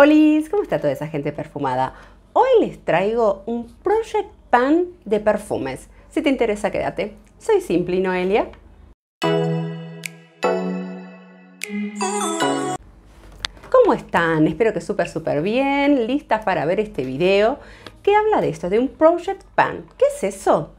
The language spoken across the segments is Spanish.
¡Hola! ¿cómo está toda esa gente perfumada? Hoy les traigo un Project Pan de perfumes. Si te interesa, quédate. Soy Simpli Noelia. ¿Cómo están? Espero que súper, súper bien. Listas para ver este video que habla de esto, de un Project Pan. ¿Qué es eso?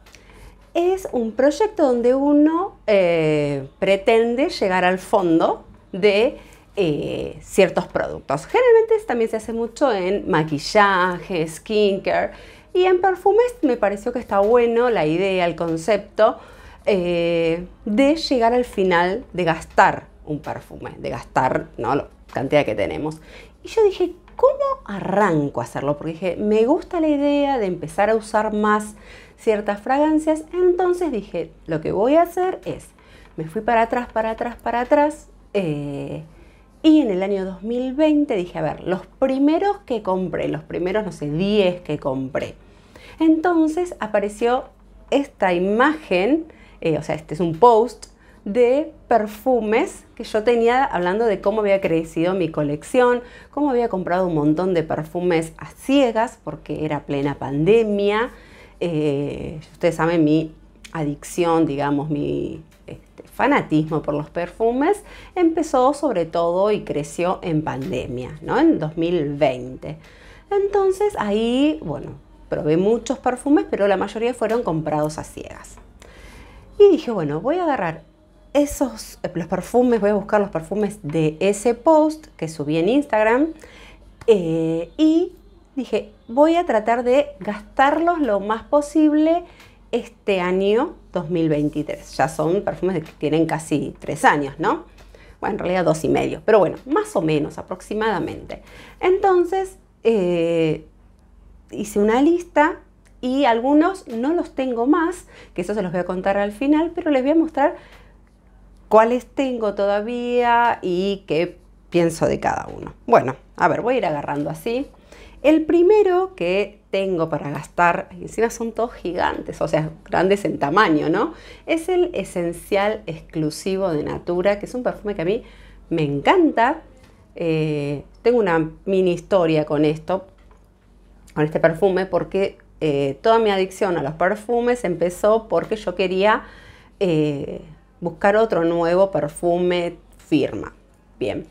Es un proyecto donde uno eh, pretende llegar al fondo de eh, ciertos productos. Generalmente también se hace mucho en maquillaje, skincare y en perfumes me pareció que está bueno la idea, el concepto eh, de llegar al final de gastar un perfume, de gastar la cantidad que tenemos. Y yo dije, ¿cómo arranco a hacerlo? Porque dije, me gusta la idea de empezar a usar más ciertas fragancias. Entonces dije, lo que voy a hacer es, me fui para atrás, para atrás, para atrás. Eh, y en el año 2020 dije, a ver, los primeros que compré, los primeros, no sé, 10 que compré. Entonces apareció esta imagen, eh, o sea, este es un post de perfumes que yo tenía hablando de cómo había crecido mi colección, cómo había comprado un montón de perfumes a ciegas porque era plena pandemia. Eh, ustedes saben mi adicción, digamos, mi, este, fanatismo por los perfumes empezó sobre todo y creció en pandemia, ¿no? En 2020. Entonces ahí, bueno, probé muchos perfumes, pero la mayoría fueron comprados a ciegas. Y dije, bueno, voy a agarrar esos, eh, los perfumes, voy a buscar los perfumes de ese post que subí en Instagram eh, y dije, voy a tratar de gastarlos lo más posible este año 2023. Ya son perfumes que tienen casi tres años, ¿no? Bueno, en realidad dos y medio, pero bueno, más o menos aproximadamente. Entonces, eh, hice una lista y algunos no los tengo más, que eso se los voy a contar al final, pero les voy a mostrar cuáles tengo todavía y qué pienso de cada uno. Bueno, a ver, voy a ir agarrando así. El primero que tengo para gastar, y encima son todos gigantes, o sea, grandes en tamaño, ¿no? Es el Esencial Exclusivo de Natura, que es un perfume que a mí me encanta. Eh, tengo una mini historia con esto, con este perfume, porque eh, toda mi adicción a los perfumes empezó porque yo quería eh, buscar otro nuevo perfume firma. Bien.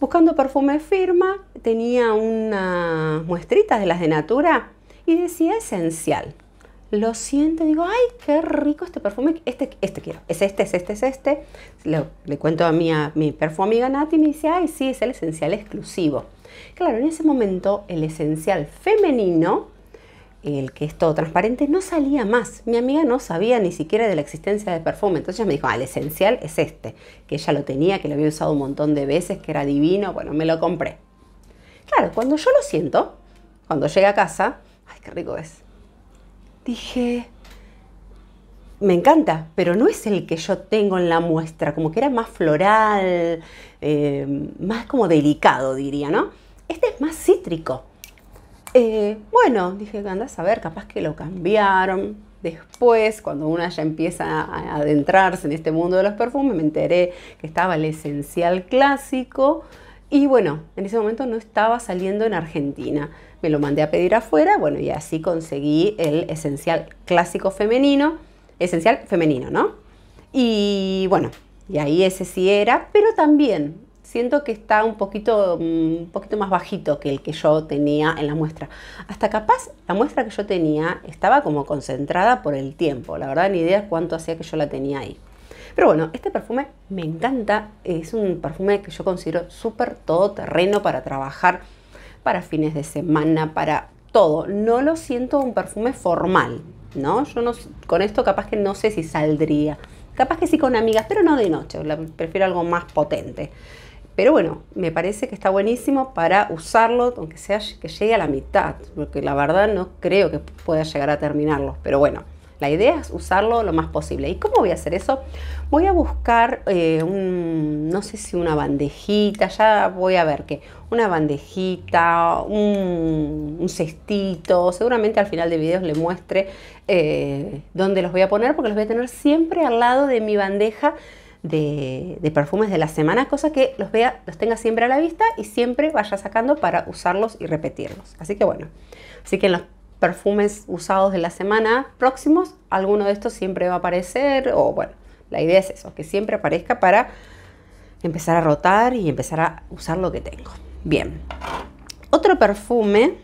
Buscando perfume firma, tenía unas muestritas de las de Natura y decía esencial. Lo siento, digo, ay, qué rico este perfume, este, este quiero, es este, es este, es este. Le, cuento a mi, a mi amiga Nati y me dice, ay, sí, es el esencial exclusivo. Claro, en ese momento el esencial femenino el que es todo transparente, no salía más. Mi amiga no sabía ni siquiera de la existencia del perfume. Entonces ella me dijo, "Al ah, el esencial es este, que ella lo tenía, que lo había usado un montón de veces, que era divino, bueno, me lo compré. Claro, cuando yo lo siento, cuando llegué a casa, ay, qué rico es. Dije, me encanta, pero no es el que yo tengo en la muestra, como que era más floral, eh, más como delicado, diría, ¿no? Este es más cítrico. Eh, bueno, dije, andás a ver, capaz que lo cambiaron. Después, cuando una ya empieza a adentrarse en este mundo de los perfumes, me enteré que estaba el esencial clásico. Y bueno, en ese momento no estaba saliendo en Argentina. Me lo mandé a pedir afuera, bueno, y así conseguí el esencial clásico femenino, esencial femenino, ¿no? Y bueno, y ahí ese sí era, pero también siento que está un poquito, mm, un poquito más bajito que el que yo tenía en la muestra. Hasta capaz la muestra que yo tenía estaba como concentrada por el tiempo. La verdad, ni idea cuánto hacía que yo la tenía ahí. Pero bueno, este perfume me encanta. Es un perfume que yo considero súper todoterreno para trabajar, para fines de semana, para todo. No lo siento un perfume formal, ¿no? Yo no, con esto capaz que no sé si saldría. Capaz que sí con amigas, pero no de noche. Prefiero algo más potente. Pero bueno, me parece que está buenísimo para usarlo, aunque sea que llegue a la mitad, porque la verdad no creo que pueda llegar a terminarlo. Pero bueno, la idea es usarlo lo más posible. ¿Y cómo voy a hacer eso? Voy a buscar eh, un, no sé si una bandejita, ya voy a ver qué, una bandejita, un, cestito, seguramente al final de videos le muestre eh, dónde los voy a poner porque los voy a tener siempre al lado de mi bandeja de, perfumes de la semana, cosa que los, vea, los tenga siempre a la vista y siempre vaya sacando para usarlos y repetirlos. Así que bueno, así que en los perfumes usados de la semana próximos, alguno de estos siempre va a aparecer, o bueno, la idea es eso, que siempre aparezca para empezar a rotar y empezar a usar lo que tengo. Bien, otro perfume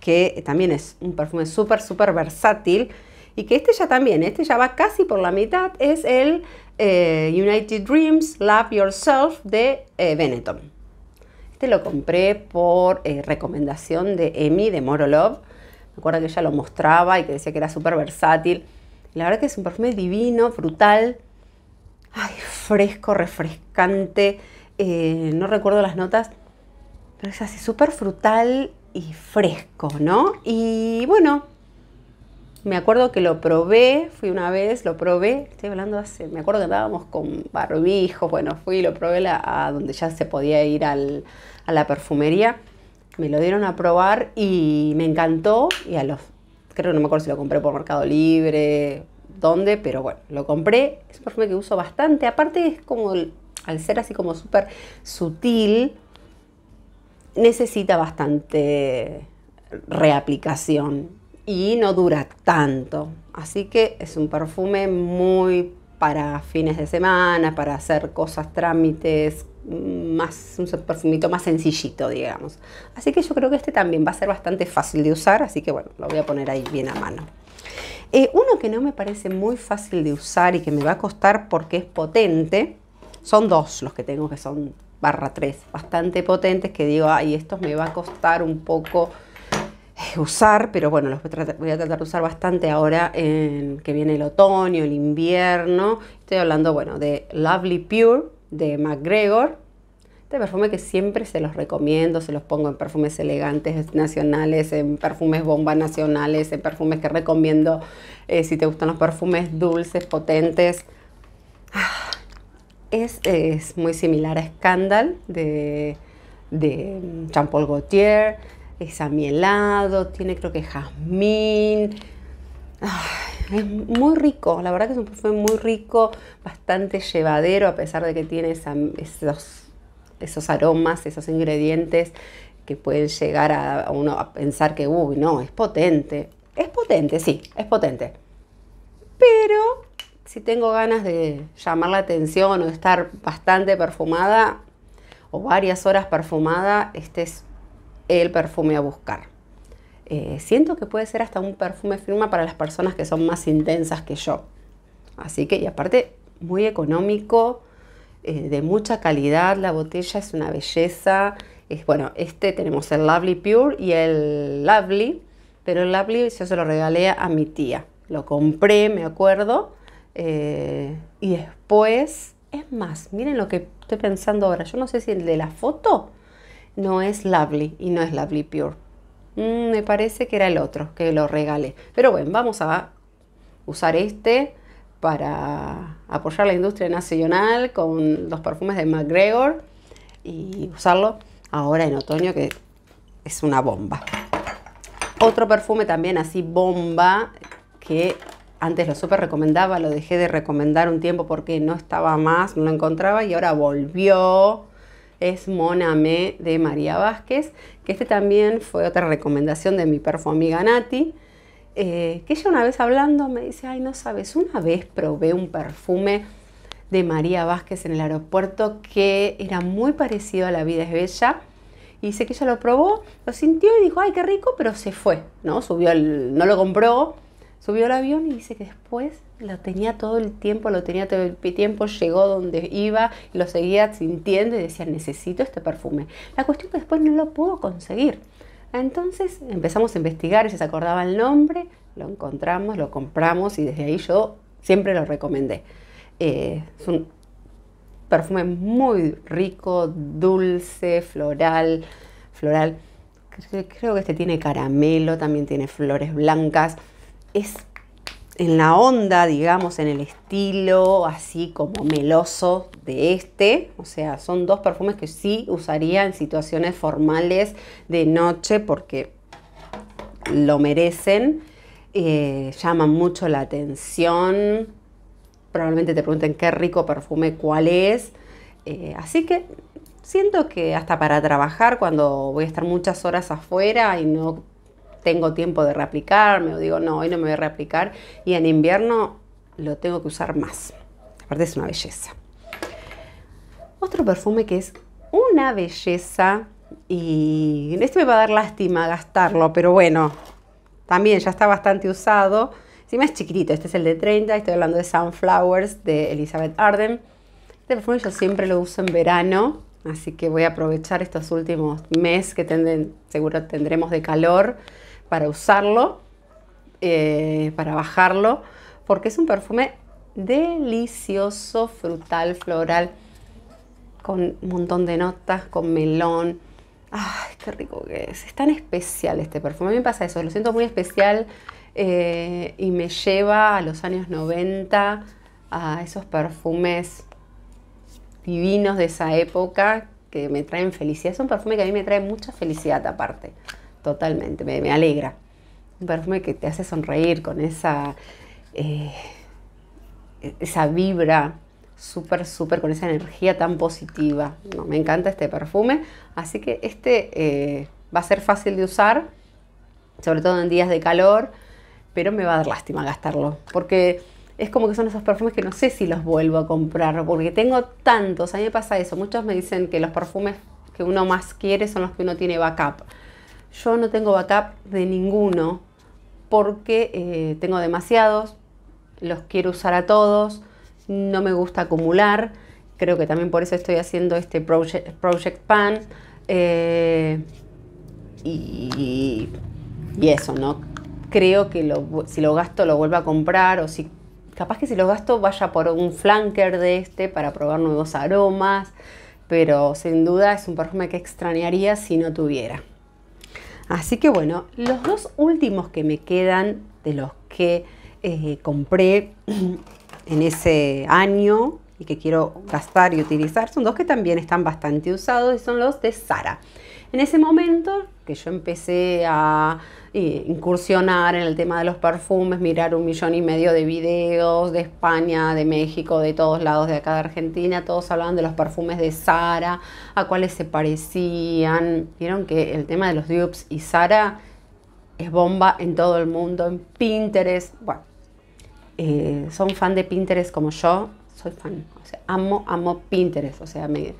que también es un perfume súper, súper versátil, y que este ya también, este ya va casi por la mitad, es el eh, United Dreams Love Yourself de eh, Benetton. Este lo compré por eh, recomendación de Emi de Love Me acuerdo que ella lo mostraba y que decía que era súper versátil. La verdad que es un perfume divino, frutal, ay, fresco, refrescante. no recuerdo las notas, pero es así súper frutal y fresco, ¿no? Y bueno, me acuerdo que lo probé, fui una vez, lo probé, estoy hablando hace, me acuerdo que andábamos con barbijos, bueno, fui y lo probé a donde ya se podía ir a la perfumería. Me lo dieron a probar y me encantó y a los, creo que no me acuerdo si lo compré por Mercado Libre, dónde, pero bueno, lo compré. Es un perfume que uso bastante, aparte es como, al ser así como súper sutil, necesita bastante reaplicación y no dura tanto. Así que es un perfume muy para fines de semana, para hacer cosas, trámites, mm, más un perfumito más sencillito, digamos. Así que yo creo que este también va a ser bastante fácil de usar, así que bueno, lo voy a poner ahí bien a mano. Eh, uno que no me parece muy fácil de usar y que me va a costar porque es potente, son dos los que tengo que son barra 3, bastante potentes, que digo, ay, estos me va a costar un poco eh, usar, pero bueno, los voy a, tratar, de usar bastante ahora en, que viene el otoño, el invierno. Estoy hablando, bueno, de Lovely Pure de McGregor. Este perfume que siempre se los recomiendo, se los pongo en perfumes elegantes nacionales, en perfumes bomba nacionales, en perfumes que recomiendo eh, si te gustan los perfumes dulces, potentes. Ah, es, muy similar a Scandal de, de mm, Jean Paul Gaultier es amielado, tiene creo que jazmín. es muy rico, la verdad que es un perfume muy rico, bastante llevadero, a pesar de que tiene esos, esos aromas, esos ingredientes que pueden llegar a, uno a pensar que, uy, no, es potente. Es potente, sí, es potente. Pero si tengo ganas de llamar la atención o estar bastante perfumada o varias horas perfumada, este es el perfume a buscar. Eh, siento que puede ser hasta un perfume firma para las personas que son más intensas que yo. Así que, y aparte, muy económico, eh, de mucha calidad, la botella es una belleza. Es, bueno, este tenemos el Lovely Pure y el Lovely, pero el Lovely yo se lo regalé a mi tía. Lo compré, me acuerdo, eh, y después, es más, miren lo que estoy pensando ahora, yo no sé si el de la foto no es lovely y no es lovely pure. Mm, me parece que era el otro que lo regalé. Pero bueno, vamos a usar este para apoyar la industria nacional con los perfumes de McGregor y usarlo ahora en otoño que es una bomba. Otro perfume también así bomba que antes lo super recomendaba, lo dejé de recomendar un tiempo porque no estaba más, no lo encontraba y ahora volvió es Moname de María Vázquez, que este también fue otra recomendación de mi perfumiga Nati, eh, que ella una vez hablando me dice, ay, no sabes, una vez probé un perfume de María Vázquez en el aeropuerto que era muy parecido a La vida es bella. Y dice que ella lo probó, lo sintió y dijo, ay, qué rico, pero se fue, ¿no? Subió, no lo compró, Subió al avión y dice que después lo tenía todo el tiempo, lo tenía todo el tiempo, llegó donde iba, lo seguía sintiendo y decía, necesito este perfume. La cuestión que después no lo pudo conseguir. Entonces empezamos a investigar, y se acordaba el nombre, lo encontramos, lo compramos y desde ahí yo siempre lo recomendé. Eh, es un perfume muy rico, dulce, floral, floral. Creo que este tiene caramelo, también tiene flores blancas es en la onda, digamos, en el estilo así como meloso de este. O sea, son dos perfumes que sí usaría en situaciones formales de noche porque lo merecen. Eh, llaman mucho la atención. Probablemente te pregunten qué rico perfume, cuál es. Eh, así que siento que hasta para trabajar, cuando voy a estar muchas horas afuera y no tengo tiempo de reaplicarme o digo, no, hoy no me voy a reaplicar. Y en invierno lo tengo que usar más. Aparte es una belleza. Otro perfume que es una belleza y este me va a dar lástima gastarlo, pero bueno, también ya está bastante usado. si es chiquitito, este es el de 30, estoy hablando de Sunflowers de Elizabeth Arden. Este perfume yo siempre lo uso en verano, así que voy a aprovechar estos últimos meses que tenden, seguro tendremos de calor para usarlo, eh, para bajarlo, porque es un perfume delicioso, frutal, floral, con un montón de notas, con melón. ¡Ay, qué rico que es! Es tan especial este perfume. A mí me pasa eso, lo siento muy especial eh, y me lleva a los años 90, a esos perfumes divinos de esa época que me traen felicidad. Es un perfume que a mí me trae mucha felicidad aparte totalmente, me, alegra. Un perfume que te hace sonreír con esa, eh, e-, esa vibra súper, súper, con esa energía tan positiva. No, me encanta este perfume, así que este eh, va a ser fácil de usar, sobre todo en días de calor, pero me va a dar lástima gastarlo, porque es como que son esos perfumes que no sé si los vuelvo a comprar, porque tengo tantos, a mí me pasa eso, muchos me dicen que los perfumes que uno más quiere son los que uno tiene backup. Yo no tengo backup de ninguno porque eh, tengo demasiados, los quiero usar a todos, no me gusta acumular, creo que también por eso estoy haciendo este Project, Pan eh, y, eso, ¿no? Creo que si lo gasto lo vuelvo a comprar o si capaz que si lo gasto vaya por un flanker de este para probar nuevos aromas, pero sin duda es un perfume que extrañaría si no tuviera. Así que bueno, los dos últimos que me quedan de los que eh, compré en ese año y que quiero gastar y utilizar son dos que también están bastante usados y son los de Sara. En ese momento que yo empecé a eh, incursionar en el tema de los perfumes, mirar un millón y medio de videos de España, de México, de todos lados de acá de Argentina, todos hablaban de los perfumes de Sara, a cuáles se parecían. Vieron que el tema de los dupes y Sara es bomba en todo el mundo, en Pinterest. Bueno, eh, son fan de Pinterest como yo, soy fan. O sea, amo, amo Pinterest. O sea, me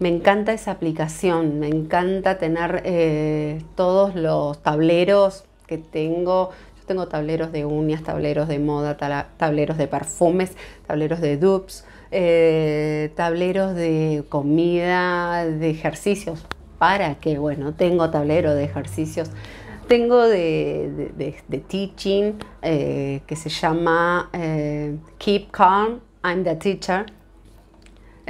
me encanta esa aplicación, me encanta tener eh, todos los tableros que tengo. Yo tengo tableros de uñas, tableros de moda, tableros de perfumes, tableros de dupes, eh, tableros de comida, de ejercicios. Para que, bueno, tengo tablero de ejercicios. Tengo de, teaching eh, que se llama Keep Calm, I'm the Teacher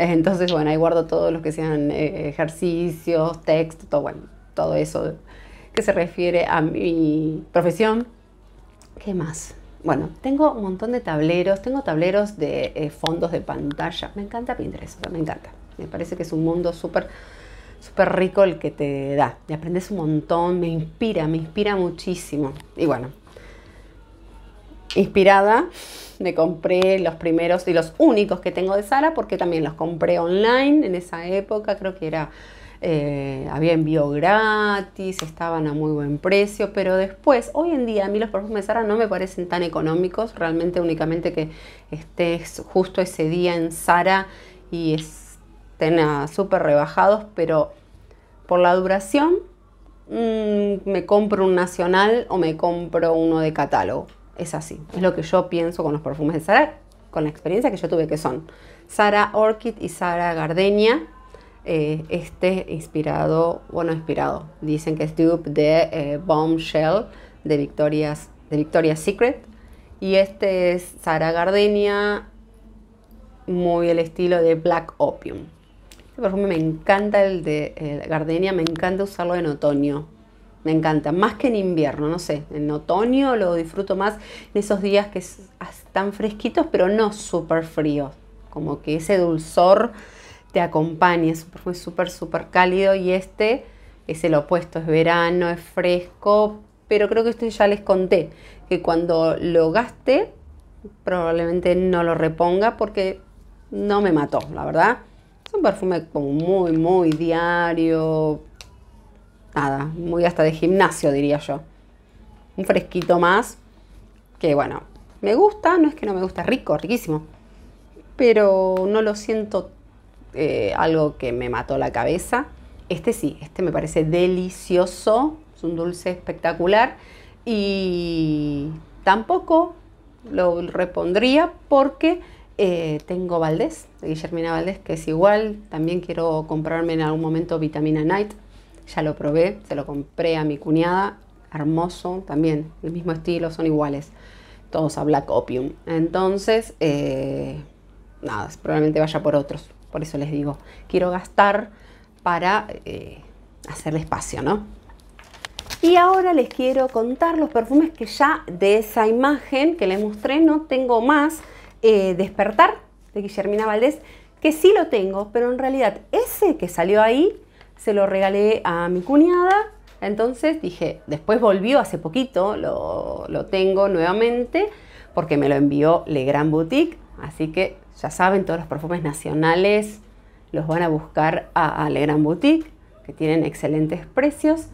entonces, bueno, ahí guardo todos los que sean eh, ejercicios, texto, todo, bueno, todo eso que se refiere a mi profesión. ¿Qué más? Bueno, tengo un montón de tableros, tengo tableros de eh, fondos de pantalla. Me encanta Pinterest, me encanta. Me parece que es un mundo súper súper rico el que te da. Y aprendes un montón, me inspira, me inspira muchísimo. Y bueno, inspirada, me compré los primeros y los únicos que tengo de Sara porque también los compré online en esa época, creo que era... Eh, había envío gratis, estaban a muy buen precio, pero después, hoy en día a mí los perfumes de Sara no me parecen tan económicos, realmente únicamente que estés justo ese día en Sara y estén súper rebajados, pero por la duración mm, me compro un nacional o me compro uno de catálogo es así. Es lo que yo pienso con los perfumes de Sara, con la experiencia que yo tuve que son Sara Orchid y Sara Gardenia. Eh, este inspirado, bueno, inspirado, dicen que es dupe de eh, Bombshell de Victoria's, de Secret. Y este es Sara Gardenia, muy el estilo de Black Opium. Este perfume me encanta, el de eh, Gardenia, me encanta usarlo en otoño me encanta, más que en invierno, no sé, en otoño lo disfruto más en esos días que están fresquitos, pero no súper fríos, como que ese dulzor te acompaña, perfume súper, súper cálido y este es el opuesto, es verano, es fresco, pero creo que esto ya les conté, que cuando lo gaste probablemente no lo reponga porque no me mató, la verdad. Es un perfume como muy, muy diario, nada, muy hasta de gimnasio, diría yo. Un fresquito más, que bueno, me gusta, no es que no me gusta, rico, riquísimo, pero no lo siento eh, algo que me mató la cabeza. Este sí, este me parece delicioso, es un dulce espectacular y tampoco lo repondría porque eh, tengo Valdés, de Guillermina Valdés, que es igual. También quiero comprarme en algún momento vitamina Night, ya lo probé, se lo compré a mi cuñada, hermoso también, el mismo estilo, son iguales, todos a Black Opium. Entonces, eh, nada, probablemente vaya por otros, por eso les digo, quiero gastar para eh, hacerle espacio, ¿no? Y ahora les quiero contar los perfumes que ya de esa imagen que les mostré no tengo más. Eh, Despertar de Guillermina Valdés, que sí lo tengo, pero en realidad ese que salió ahí se lo regalé a mi cuñada. Entonces dije, después volvió hace poquito, lo, tengo nuevamente, porque me lo envió Le Grand Boutique. Así que ya saben, todos los perfumes nacionales los van a buscar a, a Le Grand Boutique, que tienen excelentes precios.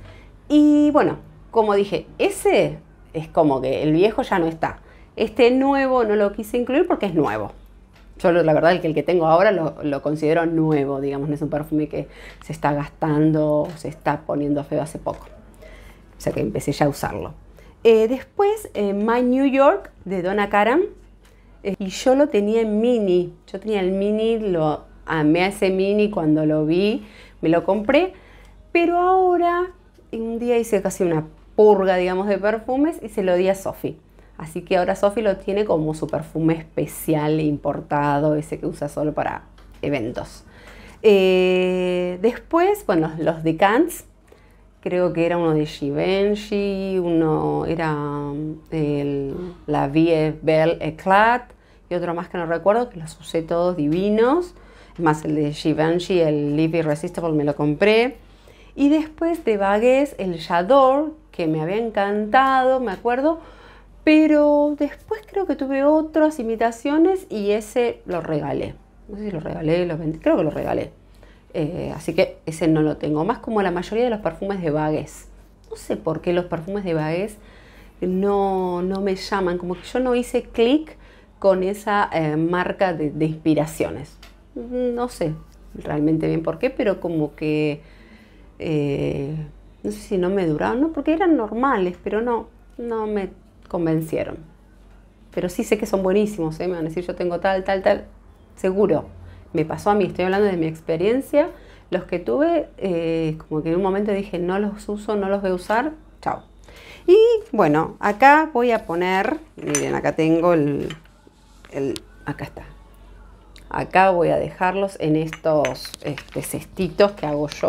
Y bueno, como dije, ese es como que el viejo ya no está. Este nuevo no lo quise incluir porque es nuevo yo la verdad el que, el que tengo ahora lo, considero nuevo, digamos, no es un perfume que se está gastando, se está poniendo feo hace poco. O sea que empecé ya a usarlo. Eh, después, eh, My New York de Donna Karam. Eh, y yo lo tenía en mini. Yo tenía el mini, lo amé a ese mini cuando lo vi, me lo compré. Pero ahora, un día hice casi una purga, digamos, de perfumes y se lo di a Sophie. Así que ahora Sophie lo tiene como su perfume especial e importado, ese que usa solo para eventos. Eh, después, bueno, los de Cans, creo que era uno de Givenchy, uno era mm, el, la Vie Belle Eclat y otro más que no recuerdo, que los usé todos divinos. más, el de Givenchy, el Live Irresistible, me lo compré. Y después de Bagues, el J'adore, que me había encantado, me acuerdo, pero después creo que tuve otras imitaciones y ese lo regalé. No sé si lo regalé, lo vendí, creo que lo regalé. Eh, así que ese no lo tengo. Más como la mayoría de los perfumes de Bagues. No sé por qué los perfumes de Bagues no, me llaman. Como que yo no hice clic con esa eh, marca de, inspiraciones. Mm, no sé realmente bien por qué, pero como que. Eh, no sé si no me duraron. no, porque eran normales, pero no, no me convencieron. Pero sí sé que son buenísimos, ¿eh? me van a decir yo tengo tal, tal, tal, seguro. Me pasó a mí, estoy hablando de mi experiencia. Los que tuve, eh, como que en un momento dije, no los uso, no los voy a usar, chao. Y bueno, acá voy a poner, miren, acá tengo el, el acá está. Acá voy a dejarlos en estos este, cestitos que hago yo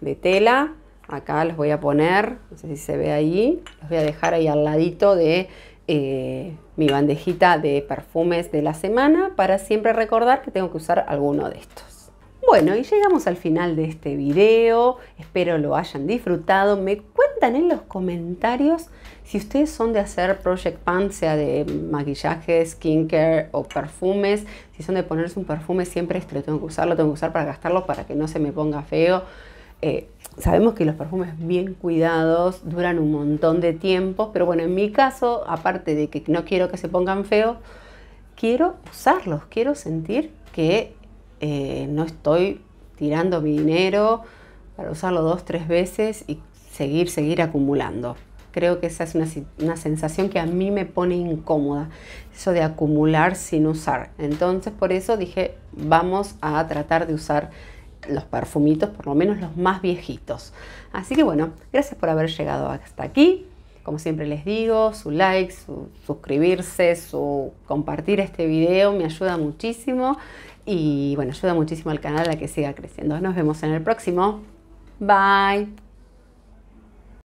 de tela Acá los voy a poner, no sé si se ve ahí, los voy a dejar ahí al ladito de eh, mi bandejita de perfumes de la semana para siempre recordar que tengo que usar alguno de estos. Bueno, y llegamos al final de este video. Espero lo hayan disfrutado. Me cuentan en los comentarios si ustedes son de hacer Project Pan, sea de maquillaje, skincare o perfumes. Si son de ponerse un perfume, siempre este, lo tengo que usar, tengo que usar para gastarlo, para que no se me ponga feo. Eh, sabemos que los perfumes bien cuidados duran un montón de tiempo, pero bueno, en mi caso, aparte de que no quiero que se pongan feos, quiero usarlos, quiero sentir que eh, no estoy tirando mi dinero para usarlo dos, tres veces y seguir, seguir acumulando. Creo que esa es una sensación que a mí me pone incómoda, eso de acumular sin usar. Entonces por eso dije, vamos a tratar de usar los perfumitos, por lo menos los más viejitos. Así que bueno, gracias por haber llegado hasta aquí. Como siempre les digo, su like, suscribirse, su compartir este video me ayuda muchísimo y bueno, ayuda muchísimo al canal a que siga creciendo. Nos vemos en el próximo. Bye.